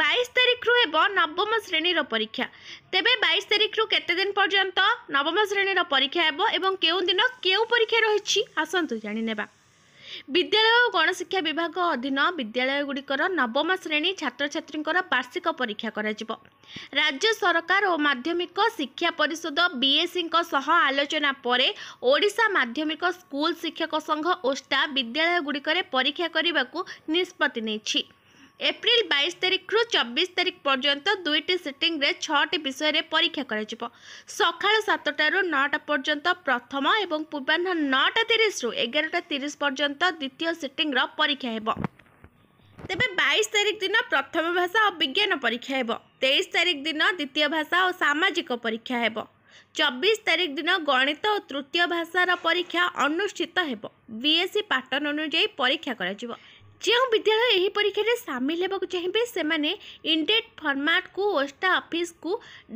ବାଇଶ ତାରିଖରୁ ହେବ ନବମ ଶ୍ରେଣୀର ପରୀକ୍ଷା ତେବେ ବାଇଶ ତାରିଖରୁ କେତେ ଦିନ ପର୍ଯ୍ୟନ୍ତ ନବମ ଶ୍ରେଣୀର ପରୀକ୍ଷା ହେବ ଏବଂ କେଉଁ ଦିନ କେଉଁ ପରୀକ୍ଷା ରହିଛି ଆସନ୍ତୁ ଜାଣିନେବା ବିଦ୍ୟାଳୟ ଓ ଗଣଶିକ୍ଷା ବିଭାଗ ଅଧୀନ ବିଦ୍ୟାଳୟଗୁଡ଼ିକର ନବମ ଶ୍ରେଣୀ ଛାତ୍ରଛାତ୍ରୀଙ୍କର ବାର୍ଷିକ ପରୀକ୍ଷା କରାଯିବ ରାଜ୍ୟ ସରକାର ଓ ମାଧ୍ୟମିକ ଶିକ୍ଷା ପରିଷଦ ବିଏସ୍ସିଙ୍କ e ସହ ଆଲୋଚନା ପରେ ଓଡ଼ିଶା ମାଧ୍ୟମିକ ସ୍କୁଲ ଶିକ୍ଷକ ସଂଘ ଓ ଷ୍ଟାଫ୍ ବିଦ୍ୟାଳୟଗୁଡ଼ିକରେ ପରୀକ୍ଷା କରିବାକୁ ନିଷ୍ପତ୍ତି ନେଇଛି ଏପ୍ରିଲ ବାଇଶ ତାରିଖରୁ ଚବିଶ ତାରିଖ ପର୍ଯ୍ୟନ୍ତ ଦୁଇଟି ସିଟିଂରେ ଛଅଟି ବିଷୟରେ ପରୀକ୍ଷା କରାଯିବ ସକାଳ ସାତଟାରୁ ନଅଟା ପର୍ଯ୍ୟନ୍ତ ପ୍ରଥମ ଏବଂ ପୂର୍ବାହ୍ନ ନଅଟା ତିରିଶରୁ ଏଗାରଟା ତିରିଶ ପର୍ଯ୍ୟନ୍ତ ଦ୍ୱିତୀୟ ସିଟିଂର ପରୀକ୍ଷା ହେବ ତେବେ ବାଇଶ ତାରିଖ ଦିନ ପ୍ରଥମ ଭାଷା ଓ ବିଜ୍ଞାନ ପରୀକ୍ଷା ହେବ ତେଇଶ ତାରିଖ ଦିନ ଦ୍ୱିତୀୟ ଭାଷା ଓ ସାମାଜିକ ପରୀକ୍ଷା ହେବ ଚବିଶ ତାରିଖ ଦିନ ଗଣିତ ଓ ତୃତୀୟ ଭାଷାର ପରୀକ୍ଷା ଅନୁଷ୍ଠିତ ହେବ ବିଏସ୍ସି ପାଟନ ଅନୁଯାୟୀ ପରୀକ୍ଷା କରାଯିବ ଯେଉଁ ବିଦ୍ୟାଳୟ ଏହି ପରୀକ୍ଷାରେ ସାମିଲ ହେବାକୁ ଚାହିଁବେ ସେମାନେ ଇଣ୍ଡେଟ୍ ଫର୍ମାଟ୍କୁ ଓଷ୍ଟା ଅଫିସକୁ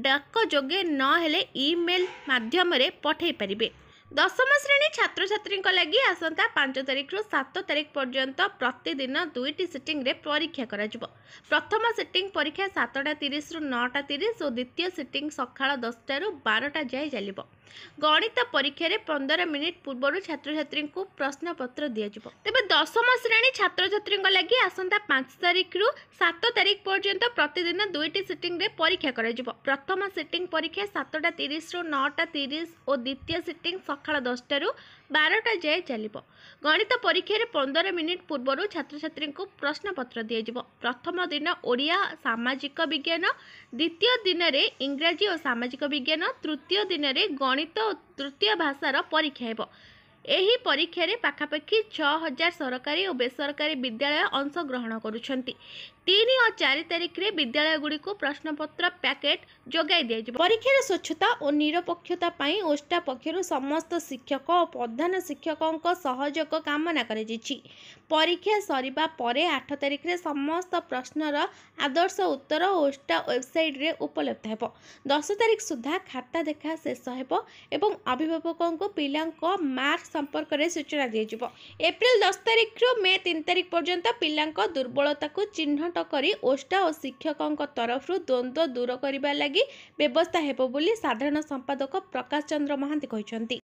ଡାକ ଯୋଗେ ନହେଲେ ଇମେଲ୍ ମାଧ୍ୟମରେ ପଠାଇ ପାରିବେ দশম শ্রেণী ছাত্রছাত্রী লাগি আসন্তা পাঁচ তারিখ রু সাত তারিখ পর্যন্ত প্রতিদিন দুইটি সিটিংরে পরীক্ষা করা যাব প্রথম সিটিং পরীক্ষা সাতটা তিরিশ রু নটা তিরিশ ও দ্বিতীয় সিটিং সকাল দশটার বারোটা যায় চালব গণিত পরীক্ষার পনেরো মিনিট পূর্বর ছাত্রছাত্রী প্রশ্নপত্র দিয়াযিব তবে দশম শ্রেণী ছাত্রছাত্রী লাগি আসন্তা পাঁচ তারিখ রু সাত তারিখ পর্যন্ত প্রতিদিন দুইটি সিটিংরে পরীক্ষা করা যাব প্রথম সিটিং পরীক্ষা সাতটা তিরিশ রু নটা তিরিশ ও দ্বিতীয় সিটিং সকাল ସକାଳ ଦଶଟାରୁ ବାରଟା ଯାଏ ଚାଲିବ ଗଣିତ ପରୀକ୍ଷାରେ ପନ୍ଦର ମିନିଟ୍ ପୂର୍ବରୁ ଛାତ୍ରଛାତ୍ରୀଙ୍କୁ ପ୍ରଶ୍ନପତ୍ର ଦିଆଯିବ ପ୍ରଥମ ଦିନ ଓଡ଼ିଆ ସାମାଜିକ ବିଜ୍ଞାନ ଦ୍ୱିତୀୟ ଦିନରେ ଇଂରାଜୀ ଓ ସାମାଜିକ ବିଜ୍ଞାନ ତୃତୀୟ ଦିନରେ ଗଣିତ ଓ ତୃତୀୟ ଭାଷାର ପରୀକ୍ଷା ହେବ ଏହି ପରୀକ୍ଷାରେ ପାଖାପାଖି ଛଅ ହଜାର ସରକାରୀ ଓ ବେସରକାରୀ ବିଦ୍ୟାଳୟ ଅଂଶଗ୍ରହଣ କରୁଛନ୍ତି ତିନି ଓ ଚାରି ତାରିଖରେ ବିଦ୍ୟାଳୟଗୁଡ଼ିକୁ ପ୍ରଶ୍ନପତ୍ର ପ୍ୟାକେଟ୍ ଯୋଗାଇ ଦିଆଯିବ ପରୀକ୍ଷାର ସ୍ୱଚ୍ଛତା ଓ ନିରପେକ୍ଷତା ପାଇଁ ଓଷ୍ଟା ପକ୍ଷରୁ ସମସ୍ତ ଶିକ୍ଷକ ଓ ପ୍ରଧାନ ଶିକ୍ଷକଙ୍କ ସହଯୋଗ କାମନା କରାଯାଇଛି ପରୀକ୍ଷା ସରିବା ପରେ ଆଠ ତାରିଖରେ ସମସ୍ତ ପ୍ରଶ୍ନର ଆଦର୍ଶ ଉତ୍ତର ଓଷ୍ଟା ୱେବସାଇଟ୍ରେ ଉପଲବ୍ଧ ହେବ ଦଶ ତାରିଖ ସୁଦ୍ଧା ଖାତା ଦେଖା ଶେଷ ହେବ ଏବଂ ଅଭିଭାବକଙ୍କୁ ପିଲାଙ୍କ ମାର୍କ ସମ୍ପର୍କରେ ସୂଚନା ଦିଆଯିବ ଏପ୍ରିଲ ଦଶ ତାରିଖରୁ ମେ ତିନି ତାରିଖ ପର୍ଯ୍ୟନ୍ତ ପିଲାଙ୍କ ଦୁର୍ବଳତାକୁ ଚିହ୍ନଟ କରି ଓଷ୍ଟା ଓ ଶିକ୍ଷକଙ୍କ ତରଫରୁ ଦ୍ୱନ୍ଦ୍ୱ ଦୂର କରିବା ଲାଗି ବ୍ୟବସ୍ଥା ହେବ ବୋଲି ସାଧାରଣ ସମ୍ପାଦକ ପ୍ରକାଶ ଚନ୍ଦ୍ର ମହାନ୍ତି କହିଛନ୍ତି